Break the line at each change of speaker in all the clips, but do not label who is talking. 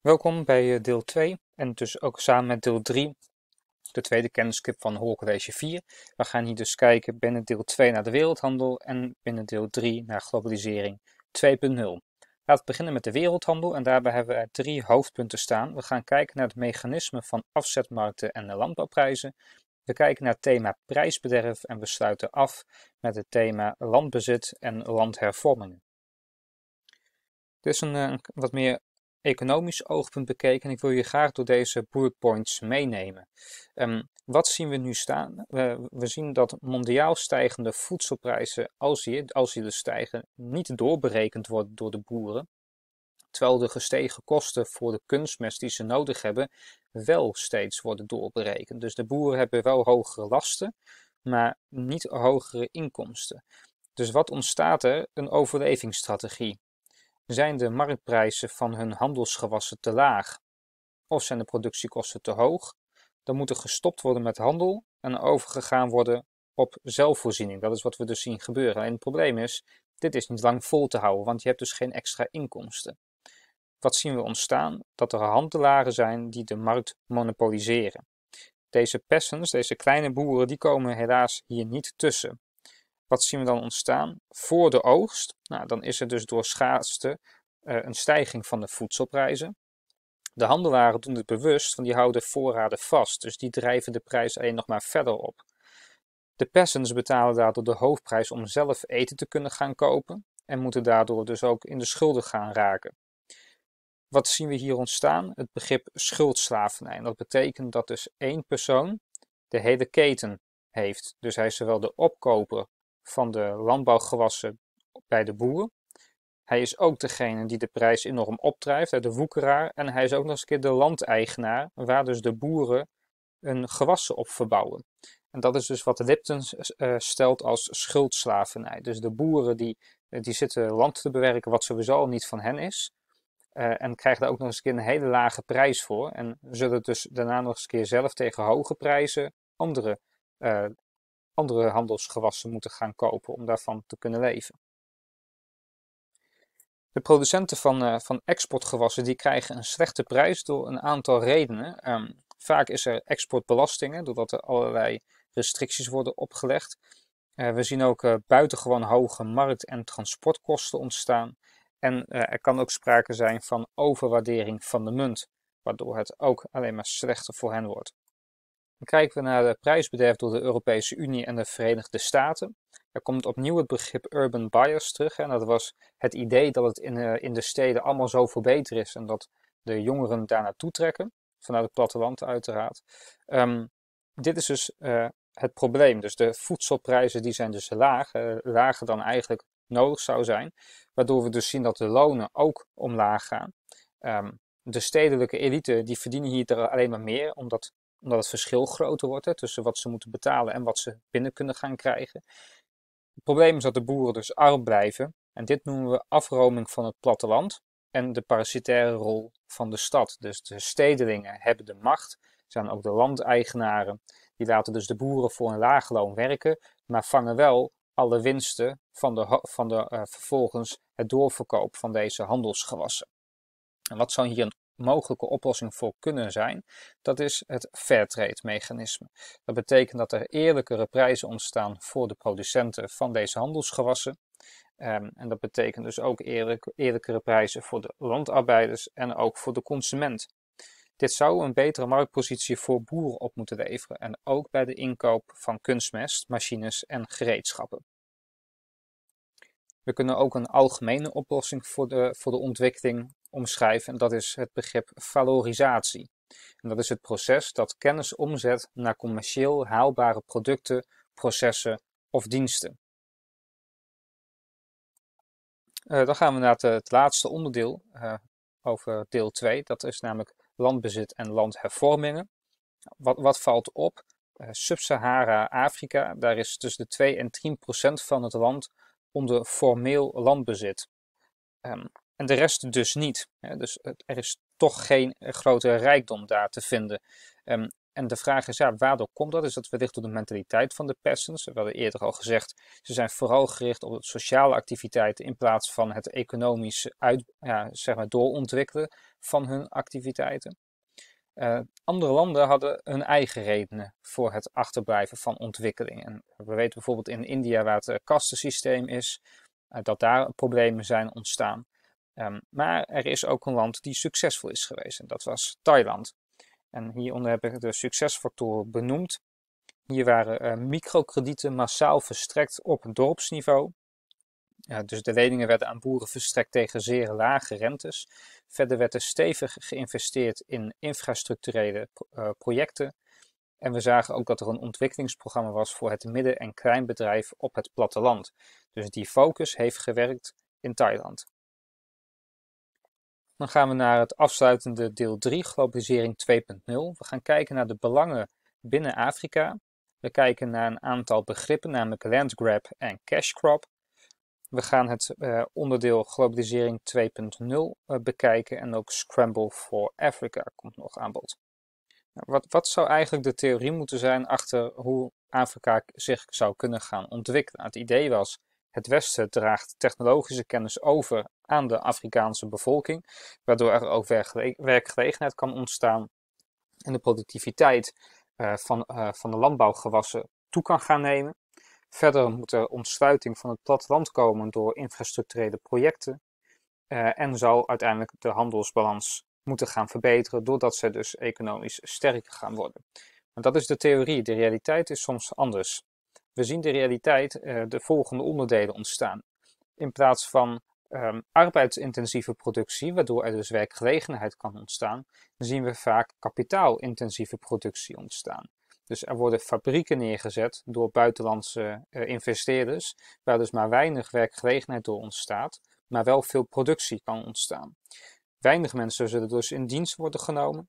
Welkom bij eh, deel 2 en dus ook samen met deel 3, de tweede kennisclip van Hoorcollege 4. We gaan hier dus kijken binnen deel 2 naar de wereldhandel en binnen deel 3 naar globalisering 2.0. Laten we beginnen met de wereldhandel en daarbij hebben we drie hoofdpunten staan. We gaan kijken naar het mechanisme van afzetmarkten en de landbouwprijzen. We kijken naar het thema prijsbederf en we sluiten af met het thema landbezit en landhervormingen. Dit is een eh, wat meer economisch oogpunt bekeken. En ik wil je graag door deze bullet points meenemen. Ehm, wat zien we nu staan? We, we, zien dat mondiaal stijgende voedselprijzen, als die, als die dus stijgen, niet doorberekend worden door de boeren. Terwijl de gestegen kosten voor de kunstmest die ze nodig hebben, wel steeds worden doorberekend. Dus de boeren hebben wel hogere lasten, maar niet hogere inkomsten. Dus wat ontstaat er? Een overlevingsstrategie. Zijn de marktprijzen van hun handelsgewassen te laag? Of zijn de productiekosten te hoog? Dan moet er gestopt worden met handel en overgegaan worden op zelfvoorziening. Dat is wat we dus zien gebeuren. En het probleem is, dit is niet lang vol te houden, want je hebt dus geen extra inkomsten. Wat zien we ontstaan? Dat er handelaren zijn die de markt monopoliseren. Deze peasants, deze kleine boeren, die komen helaas hier niet tussen. Wat zien we dan ontstaan? Voor de oogst, nou, dan is er dus door schaarste eh, een stijging van de voedselprijzen. De handelaren doen dit bewust, want die houden voorraden vast, dus die drijven de prijs alleen nog maar verder op. De peasants betalen daardoor de hoofdprijs om zelf eten te kunnen gaan kopen en moeten daardoor dus ook in de schulden gaan raken. Wat zien we hier ontstaan? Het begrip schuldslavernij. dat betekent dat dus één persoon de hele keten heeft. Dus hij is zowel de opkoper van de landbouwgewassen bij de boeren. Hij is ook degene die de prijs enorm opdrijft, de woekeraar. En hij is ook nog eens een keer de landeigenaar, waar dus de boeren hun gewassen op verbouwen. En dat is dus wat Lipton eh, eh, stelt als schuldslavernij. Dus de boeren die, eh, die zitten land te bewerken wat sowieso al niet van hen is. en krijgen daar ook nog eens een keer een hele lage prijs voor. En zullen dus daarna nog eens een keer zelf tegen hoge prijzen andere andere handelsgewassen moeten gaan kopen om daarvan te kunnen leven. De producenten van, eh, van exportgewassen die krijgen een slechte prijs door een aantal redenen. Ehm, vaak is er exportbelastingen, doordat er allerlei restricties worden opgelegd. Eh, we zien ook eh, buitengewoon hoge markt- en transportkosten ontstaan. En er kan ook sprake zijn van overwaardering van de munt, waardoor het ook alleen maar slechter voor hen wordt kijken we naar de prijsbedrijf door de Europese Unie en de Verenigde Staten. Er komt opnieuw het begrip urban bias terug. En dat was het idee dat het in, de, eh, in de steden allemaal zoveel beter is en dat de jongeren daar naartoe trekken. Vanuit het platteland uiteraard. Ehm, dit is dus eh, het probleem. Dus de voedselprijzen die zijn dus laag, eh, lager dan eigenlijk nodig zou zijn. Waardoor we dus zien dat de lonen ook omlaag gaan. Ehm, de stedelijke elite die verdienen hier alleen maar meer, omdat omdat het verschil groter wordt tussen wat ze moeten betalen en wat ze binnen kunnen gaan krijgen. Het probleem is dat de boeren dus arm blijven. En dit noemen we afroming van het platteland en de parasitaire rol van de stad. Dus de stedelingen hebben de macht, zijn ook de landeigenaren. Die laten dus de boeren voor een laag loon werken, maar vangen wel alle winsten van de, van de eh, vervolgens het doorverkoop van deze handelsgewassen. En wat zou hier een mogelijke oplossing voor kunnen zijn, dat is het fairtrade mechanisme. Dat betekent dat er eerlijkere prijzen ontstaan voor de producenten van deze handelsgewassen. Ehm, en dat betekent dus ook eerlijk, eerlijkere prijzen voor de landarbeiders en ook voor de consument. Dit zou een betere marktpositie voor boeren op moeten leveren en ook bij de inkoop van kunstmest, machines en gereedschappen. We kunnen ook een algemene oplossing voor de, voor de ontwikkeling omschrijven en dat is het begrip valorisatie. En dat is het proces dat kennis omzet naar commercieel haalbare producten, processen of diensten. Eh, dan gaan we naar het, laatste onderdeel eh, over deel 2. Dat is namelijk landbezit en landhervormingen. Wat, wat valt op? Uh, eh, Sub-Sahara-Afrika, daar is tussen de 2 en 10 procent van het land onder formeel landbezit. Ehm, en de rest dus niet. Dus er is toch geen eh, grote rijkdom daar te vinden. Ehm, en de vraag is, ja, waardoor komt dat? Is dat wellicht door de mentaliteit van de Persen? We hadden eerder al gezegd, ze zijn vooral gericht op sociale activiteiten in plaats van het economisch ja, zeg maar doorontwikkelen van hun activiteiten. Eh, andere landen hadden hun eigen redenen voor het achterblijven van ontwikkeling. we weten bijvoorbeeld in India, waar het eh, kastensysteem is, dat daar problemen zijn ontstaan. Ehm, maar er is ook een land die succesvol is geweest en dat was Thailand. En hieronder heb ik de succesfactoren benoemd. Hier waren uh, microkredieten massaal verstrekt op dorpsniveau. dus de leningen werden aan boeren verstrekt tegen zeer lage rentes. Verder werd er stevig geïnvesteerd in infrastructurele eh, projecten. En we zagen ook dat er een ontwikkelingsprogramma was voor het midden- en kleinbedrijf op het platteland. Dus die focus heeft gewerkt in Thailand. Dan gaan we naar het afsluitende deel 3, Globalisering 2.0. We gaan kijken naar de belangen binnen Afrika. We kijken naar een aantal begrippen, namelijk landgrab en cash crop. We gaan het eh, onderdeel Globalisering 2.0 eh, bekijken en ook Scramble for Africa komt nog aan bod. Nou, wat, wat zou eigenlijk de theorie moeten zijn achter hoe Afrika zich zou kunnen gaan ontwikkelen? Nou, het idee was het Westen draagt technologische kennis over aan de Afrikaanse bevolking, waardoor er ook werkgelegenheid kan ontstaan en de productiviteit eh, van, eh, van de landbouwgewassen toe kan gaan nemen. Verder moet er ontsluiting van het platteland komen door infrastructurele projecten eh, en zal uiteindelijk de handelsbalans moeten gaan verbeteren doordat ze dus economisch sterker gaan worden. dat is de theorie, de realiteit is soms anders. We zien de realiteit eh, de volgende onderdelen ontstaan. In plaats van Um, arbeidsintensieve productie, waardoor er dus werkgelegenheid kan ontstaan, zien we vaak kapitaalintensieve productie ontstaan. Dus er worden fabrieken neergezet door buitenlandse eh, investeerders, waar dus maar weinig werkgelegenheid door ontstaat, maar wel veel productie kan ontstaan. Weinig mensen zullen dus in dienst worden genomen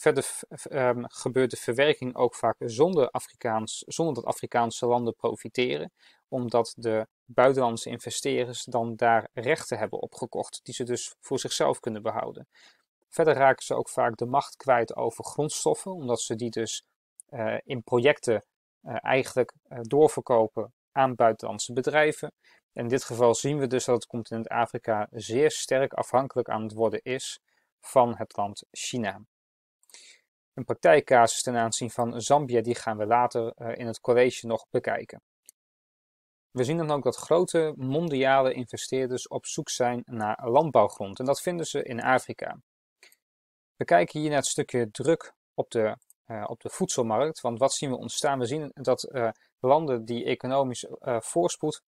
Verder ehm, gebeurt de verwerking ook vaak zonder, Afrikaans, zonder dat Afrikaanse landen profiteren, omdat de buitenlandse investeerders dan daar rechten hebben opgekocht, die ze dus voor zichzelf kunnen behouden. Verder raken ze ook vaak de macht kwijt over grondstoffen, omdat ze die dus eh, in projecten eh, eigenlijk eh, doorverkopen aan buitenlandse bedrijven. In dit geval zien we dus dat het continent Afrika zeer sterk afhankelijk aan het worden is van het land China. Een praktijkcasus ten aanzien van Zambia die gaan we later eh, in het college nog bekijken. We zien dan ook dat grote mondiale investeerders op zoek zijn naar landbouwgrond en dat vinden ze in Afrika. We kijken hier naar het stukje druk op de, eh, op de voedselmarkt, want wat zien we ontstaan? We zien dat eh, landen die economisch voorspoed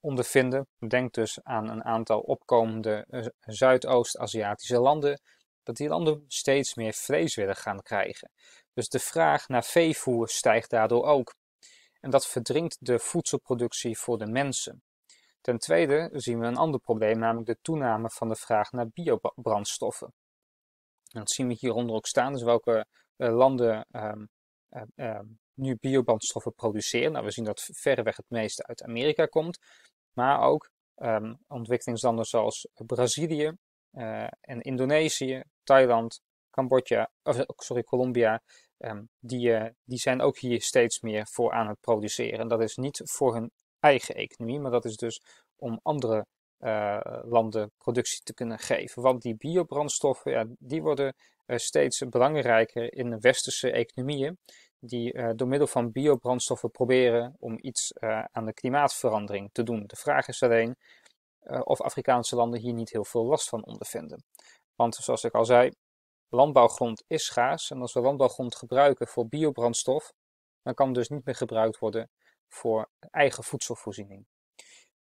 ondervinden, denk dus aan een aantal opkomende Zuidoost-Aziatische landen, dat die landen steeds meer vlees willen gaan krijgen. Dus de vraag naar veevoer stijgt daardoor ook. En dat verdringt de voedselproductie voor de mensen. Ten tweede zien we een ander probleem, namelijk de toename van de vraag naar biobrandstoffen. En dat zien we hieronder ook staan, dus welke eh, landen ehm, ehm, ehm, nu biobrandstoffen produceren. Nou, we zien dat verreweg het meeste uit Amerika komt, maar ook ontwikkelingslanden zoals Brazilië eh, en Indonesië, Thailand, Cambodja, of, sorry, Colombia, ehm, die, eh, die zijn ook hier steeds meer voor aan het produceren. En dat is niet voor hun eigen economie, maar dat is dus om andere eh, landen productie te kunnen geven. Want die biobrandstoffen, ja, die worden eh, steeds belangrijker in de westerse economieën, die door middel van biobrandstoffen proberen om iets aan de klimaatverandering te doen. De vraag is alleen of Afrikaanse landen hier niet heel veel last van ondervinden. Want zoals ik al zei, landbouwgrond is schaars. En als we landbouwgrond gebruiken voor biobrandstof, dan kan het dus niet meer gebruikt worden voor eigen voedselvoorziening.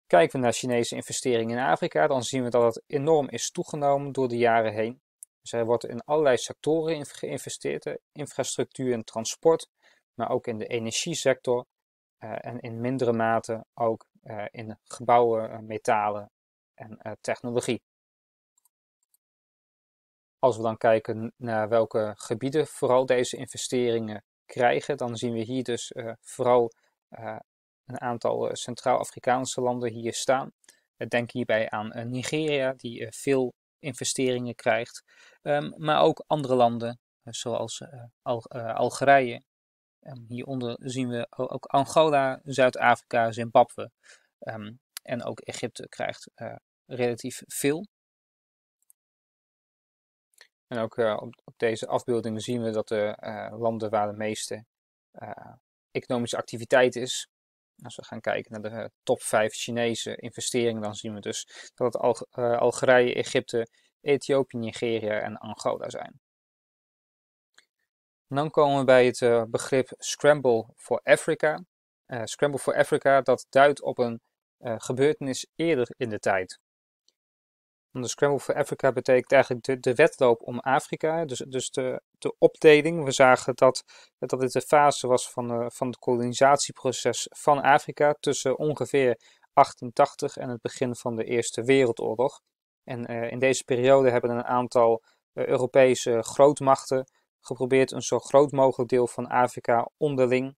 Kijken we naar Chinese investeringen in Afrika, dan zien we dat het enorm is toegenomen door de jaren heen. Dus er wordt in allerlei sectoren geïnvesteerd, eh, infrastructuur en transport, maar ook in de energiesector eh, en in mindere mate ook eh, in gebouwen, metalen en technologie. Als we dan kijken naar welke gebieden vooral deze investeringen krijgen, dan zien we hier dus eh, vooral eh, een aantal eh, Centraal-Afrikaanse landen hier staan. Denk hierbij aan Nigeria, die veel investeringen krijgt, ehm, maar ook andere landen zoals Algerije. Ehm, hieronder zien we ook Angola, Zuid-Afrika, Zimbabwe ehm, en ook Egypte krijgt relatief veel. En ook eh, op, op, deze afbeelding zien we dat de eh, landen waar de meeste eh, economische activiteit is, als we gaan kijken naar de top 5 Chinese investeringen, dan zien we dus dat het Algerije, Egypte, Ethiopië, Nigeria en Angola zijn. dan komen we bij het begrip Scramble for Africa. Scramble for Africa dat duidt op een gebeurtenis eerder in de tijd de Scramble for Africa betekent eigenlijk de, de wedloop om Afrika. Dus, dus de, de opdeling. We zagen dat, dat dit de fase was van, eh, van het kolonisatieproces van Afrika. Tussen ongeveer 1880 en het begin van de Eerste Wereldoorlog. En eh, in deze periode hebben een aantal eh, Europese grootmachten geprobeerd een zo groot mogelijk deel van Afrika onderling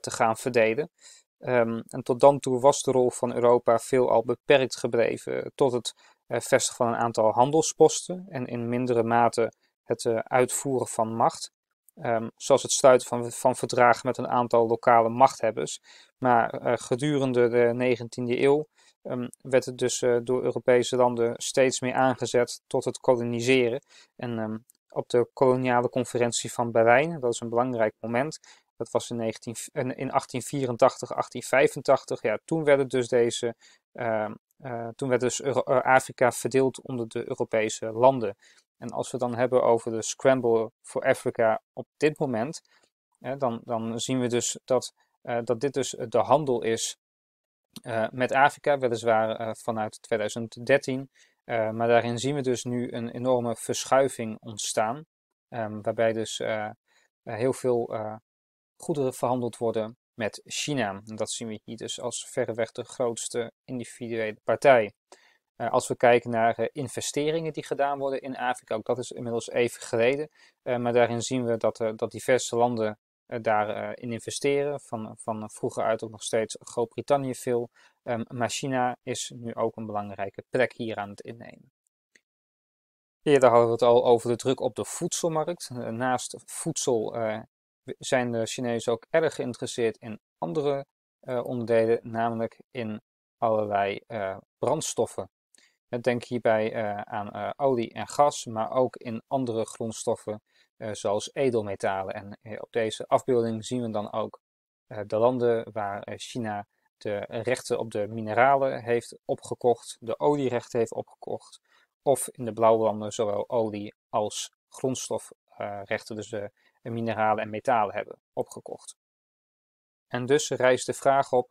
te gaan verdelen. Ehm, en tot dan toe was de rol van Europa veelal beperkt gebleven. Tot het eh, vestig van een aantal handelsposten en in mindere mate het eh, uitvoeren van macht. Ehm, zoals het sluiten van, van verdragen met een aantal lokale machthebbers. Maar eh, gedurende de 19e eeuw ehm, werd het dus door Europese landen steeds meer aangezet tot het koloniseren. En ehm, op de koloniale conferentie van Berlijn, dat is een belangrijk moment, dat was in, 19, in 1884, 1885, ja, toen werden dus deze eh, toen werd dus eh, Afrika verdeeld onder de Europese landen. En als we dan hebben over de Scramble for Africa op dit moment, dan, dan zien we dus dat, eh, dat dit dus de handel is met Afrika, weliswaar vanuit 2013. maar daarin zien we dus nu een enorme verschuiving ontstaan, ehm, waarbij dus heel veel goederen verhandeld worden met China. dat zien we hier dus als verreweg de grootste individuele partij. Eh, als we kijken naar eh, investeringen die gedaan worden in Afrika, ook dat is inmiddels even geleden. Eh, maar daarin zien we dat, dat diverse landen daarin investeren. Van, van vroeger uit ook nog steeds Groot-Brittannië veel. Ehm, maar China is nu ook een belangrijke plek hier aan het innemen. Eerder hadden we het al over de druk op de voedselmarkt. Naast voedsel zijn de Chinezen ook erg geïnteresseerd in andere eh, onderdelen, namelijk in allerlei eh, brandstoffen. denk hierbij eh, aan olie en gas, maar ook in andere grondstoffen zoals edelmetalen. En op deze afbeelding zien we dan ook de landen waar China de rechten op de mineralen heeft opgekocht, de olierechten heeft opgekocht, of in de blauwe landen zowel olie als grondstofrechten. dus de mineralen en metalen hebben opgekocht. En dus rijst de vraag op: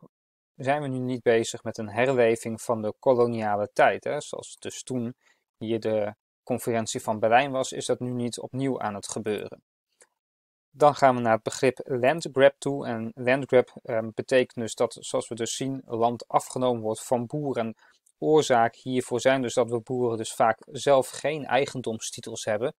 zijn we nu niet bezig met een herleving van de koloniale tijd? Hè? Zoals dus toen hier de conferentie van Berlijn was, is dat nu niet opnieuw aan het gebeuren. Dan gaan we naar het begrip landgrab toe. En landgrab ehm, betekent dus dat, zoals we dus zien, land afgenomen wordt van boeren. Oorzaak hiervoor zijn dus dat we boeren dus vaak zelf geen eigendomstitels hebben,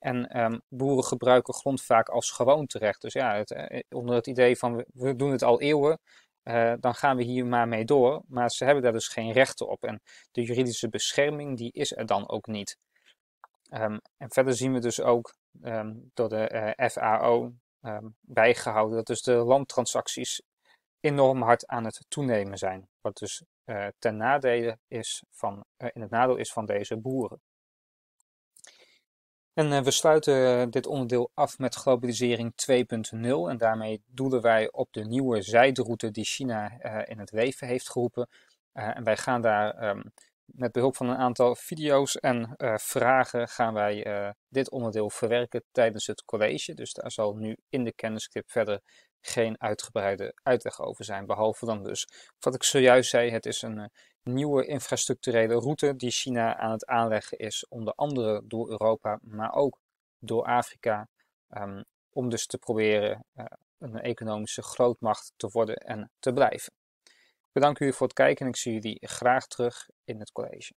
en ehm, boeren gebruiken grond vaak als gewoonterecht. Dus ja, het, eh, onder het idee van we doen het al eeuwen, eh, dan gaan we hier maar mee door. Maar ze hebben daar dus geen rechten op. En de juridische bescherming die is er dan ook niet. Ehm, en verder zien we dus ook ehm, door de eh, FAO bijgehouden dat dus de landtransacties enorm hard aan het toenemen zijn. Wat dus ten nadele is van, in het nadeel is van deze boeren. En eh, we sluiten eh, dit onderdeel af met globalisering 2.0 en daarmee doelen wij op de nieuwe zijderoute die China eh, in het leven heeft geroepen. en wij gaan daar ehm, met behulp van een aantal video's en eh, vragen gaan wij eh, dit onderdeel verwerken tijdens het college. Dus daar zal nu in de kennisclip verder geen uitgebreide uitleg over zijn. Behalve dan dus wat ik zojuist zei, het is een eh, nieuwe infrastructurele route die China aan het aanleggen is. Onder andere door Europa, maar ook door Afrika. Ehm, om dus te proberen een economische grootmacht te worden en te blijven. Bedankt u voor het kijken en ik zie jullie graag terug in het college.